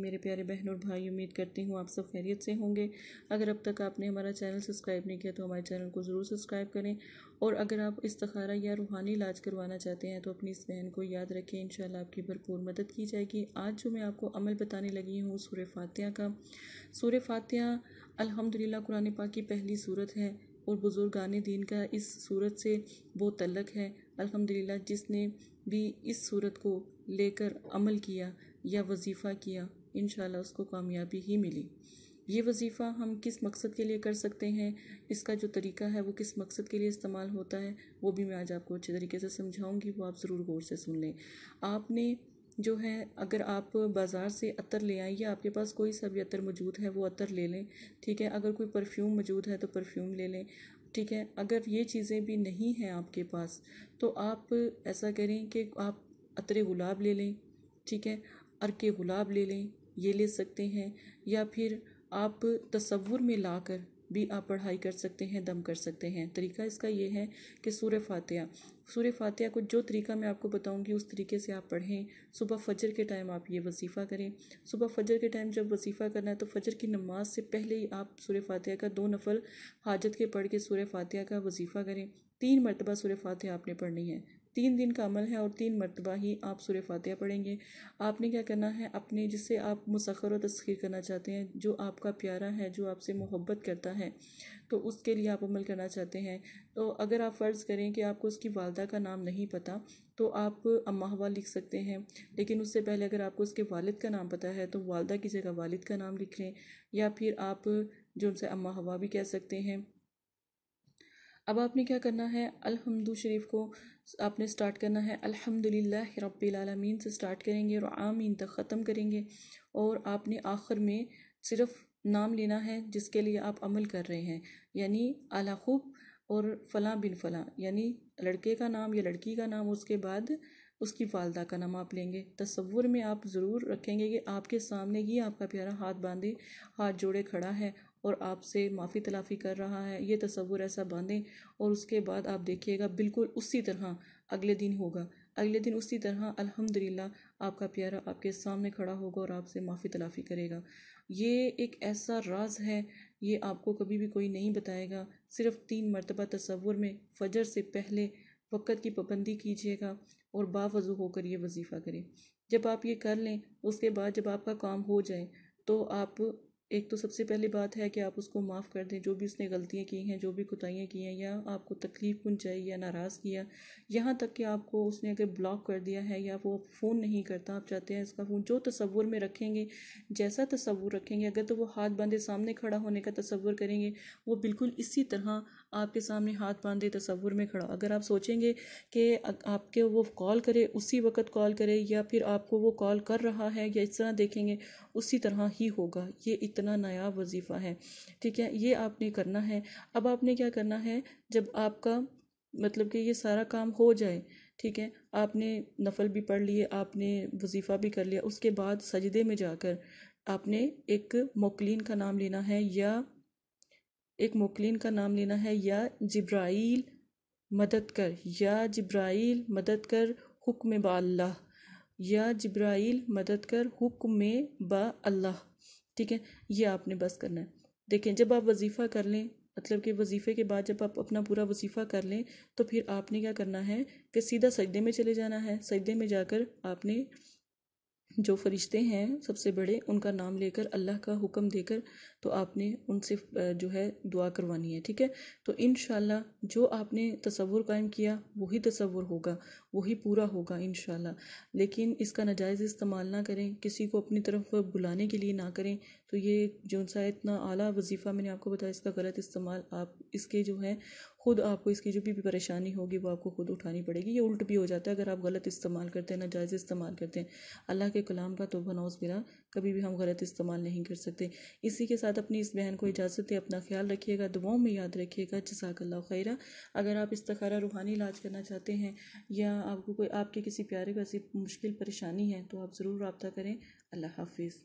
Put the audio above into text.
मेरे प्यारे बहन और भाई उम्मीद करती हूँ आप सब खैरियत से होंगे अगर अब तक आपने हमारा चैनल सब्सक्राइब नहीं किया तो हमारे चैनल को ज़रूर सब्सक्राइब करें और अगर आप इस्तारा या रूहानी इलाज करवाना चाहते हैं तो अपनी इस बहन को याद रखें इन आपकी भरपूर मदद की जाएगी आज जो मैं आपको अमल बताने लगी हूँ सूर फातह का सूर फातह अलहमदिल्ला कुरान पा की पहली सूरत है और आने दीन का इस सूरत से वो तलक है अल्हम्दुलिल्लाह जिसने भी इस सूरत को लेकर अमल किया या वजीफ़ा किया इन उसको कामयाबी ही मिली ये वजीफ़ा हम किस मकसद के लिए कर सकते हैं इसका जो तरीका है वो किस मकसद के लिए इस्तेमाल होता है वो भी मैं आज आपको अच्छे तरीके से समझाऊंगी वो आप ज़रूर गौर से सुन लें आपने जो है अगर आप बाज़ार से अतर ले आए या आपके पास कोई सा भी अतर मौजूद है वो अतर ले लें ठीक है अगर कोई परफ्यूम मौजूद है तो परफ्यूम ले लें ठीक है अगर ये चीज़ें भी नहीं हैं आपके पास तो आप ऐसा करें कि आप अतरे गुलाब ले लें ठीक है अरके गुलाब ले लें ये ले सकते हैं या फिर आप तस्वुर में ला कर भी आप पढ़ाई कर सकते हैं दम कर सकते हैं तरीका इसका ये है कि सूर्य फातिहा सूर्य फातिहा को जो तरीका मैं आपको बताऊंगी उस तरीके से आप पढ़ें सुबह फजर के टाइम आप ये वजीफ़ा करें सुबह फजर के टाइम जब वजीफ़ा करना है तो फजर की नमाज से पहले ही आप सूर्य फातिहा का दो नफल हाजत के पढ़ के सूर्य फातिहा का वजीफ़ा करें तीन मरतबा सूर्य फातिहा आपने पढ़नी है तीन दिन का अमल है और तीन मरतबा ही आप सुर फातिहा पढ़ेंगे आपने क्या करना है अपने जिसे आप मुसखर और तस्खीर करना चाहते हैं जो आपका प्यारा है जो आपसे मोहब्बत करता है तो उसके लिए आप अमल करना चाहते हैं तो अगर आप फ़र्ज़ करें कि आपको उसकी वालदा का नाम नहीं पता तो आप अम्मा लिख सकते हैं लेकिन उससे पहले अगर आपको उसके वालद का नाम पता है तो वालदा की जगह वालद का नाम लिख लें या फिर आप जो उनसे अम्मा हवा भी कह सकते हैं अब आपने क्या करना है अलहमद शरीफ को आपने स्टार्ट करना है अल्हम्दुलिल्लाह रब्बिलआलमीन से स्टार्ट करेंगे और आमीन तक ख़त्म करेंगे और आपने आखिर में सिर्फ नाम लेना है जिसके लिए आप अमल कर रहे हैं यानी खूब और फ़लाँ बिन फ़लाँ यानी लड़के का नाम या लड़की का नाम उसके बाद उसकी वालदा का नाम आप लेंगे तस्वुर में आप ज़रूर रखेंगे कि आपके सामने ही आपका प्यारा हाथ बांधे हाथ जोड़े खड़ा है और आपसे माफ़ी तलाफ़ी कर रहा है ये तस्वुर ऐसा बांधें और उसके बाद आप देखिएगा बिल्कुल उसी तरह अगले दिन होगा अगले दिन उसी तरह अल्हम्दुलिल्लाह आपका प्यारा आपके सामने खड़ा होगा और आपसे माफ़ी तलाफ़ी करेगा ये एक ऐसा राज है ये आपको कभी भी कोई नहीं बताएगा सिर्फ तीन मरतबा तस्वुर में फजर से पहले वक़्त की पाबंदी कीजिएगा और बावजू होकर ये वजीफ़ा करें जब आप ये कर लें उसके बाद जब आपका काम हो जाए तो आप एक तो सबसे पहली बात है कि आप उसको माफ़ कर दें जो भी उसने गलतियाँ की हैं जो भी कोताहियाँ की हैं या आपको तकलीफ़ पहुँचाई या नाराज़ किया यहाँ तक कि आपको उसने अगर ब्लॉक कर दिया है या वो फ़ोन नहीं करता आप चाहते हैं इसका फ़ोन जो तस्वुर में रखेंगे जैसा तस्वुर रखेंगे अगर तो वो हाथ बांधे सामने खड़ा होने का तस्वुर करेंगे वो बिल्कुल इसी तरह आपके सामने हाथ बांधे तस्वुर में खड़ा अगर आप सोचेंगे कि आपके वो कॉल करे उसी वक्त कॉल करे या फिर आपको वो कॉल कर रहा है या इस तरह देखेंगे उसी तरह ही होगा ये इतना नया वजीफ़ा है ठीक है ये आपने करना है अब आपने क्या करना है जब आपका मतलब कि ये सारा काम हो जाए ठीक है आपने नफल भी पढ़ लिए आपने वजीफ़ा भी कर लिया उसके बाद सजदे में जाकर आपने एक मोकलिन का नाम लेना है या एक मोकलिन का नाम लेना है या जिब्राइल मदद कर या जिब्राइल मदद कर हुक्म बल्ला या जिब्राइल मदद कर हुक्म अल्लाह ठीक है ये आपने बस करना है देखें जब आप वजीफ़ा कर लें मतलब कि वजीफ़े के बाद जब आप अपना पूरा वजीफ़ा कर लें तो फिर आपने क्या करना है कि सीधा सजदे में चले जाना है सजदे में जाकर आपने जो फरिश्ते हैं सबसे बड़े उनका नाम लेकर अल्लाह का हुक्म देकर तो आपने उनसे जो है दुआ करवानी है ठीक है तो इन जो आपने तस्वुर कायम किया वही तस्वुर होगा वही पूरा होगा इन लेकिन इसका नाजायज़ इस्तेमाल ना करें किसी को अपनी तरफ बुलाने के लिए ना करें तो ये जो सा इतना आला वजीफ़ा मैंने आपको बताया इसका गलत इस्तेमाल आप इसके जो है ख़ुद आपको इसकी जो भी परेशानी होगी वो आपको ख़ुद उठानी पड़ेगी ये उल्ट भी हो जाता है अगर आप गलत इस्तेमाल करते हैं नाजायज़ इस्तेमाल करते हैं अल्लाह के कलाम का तो बनाओ बिना कभी भी हम गलत इस्तेमाल नहीं कर सकते इसी के साथ अपनी इस बहन को इजाज़त है अपना ख्याल रखिएगा दुआओं में याद रखिएगा जसाकल्ला खैरा अगर आप तखारा रूहानी इलाज करना चाहते हैं या आपको कोई आपके किसी प्यारे को ऐसी मुश्किल परेशानी है तो आप ज़रूर रबता करें अल्लाह हाफिज़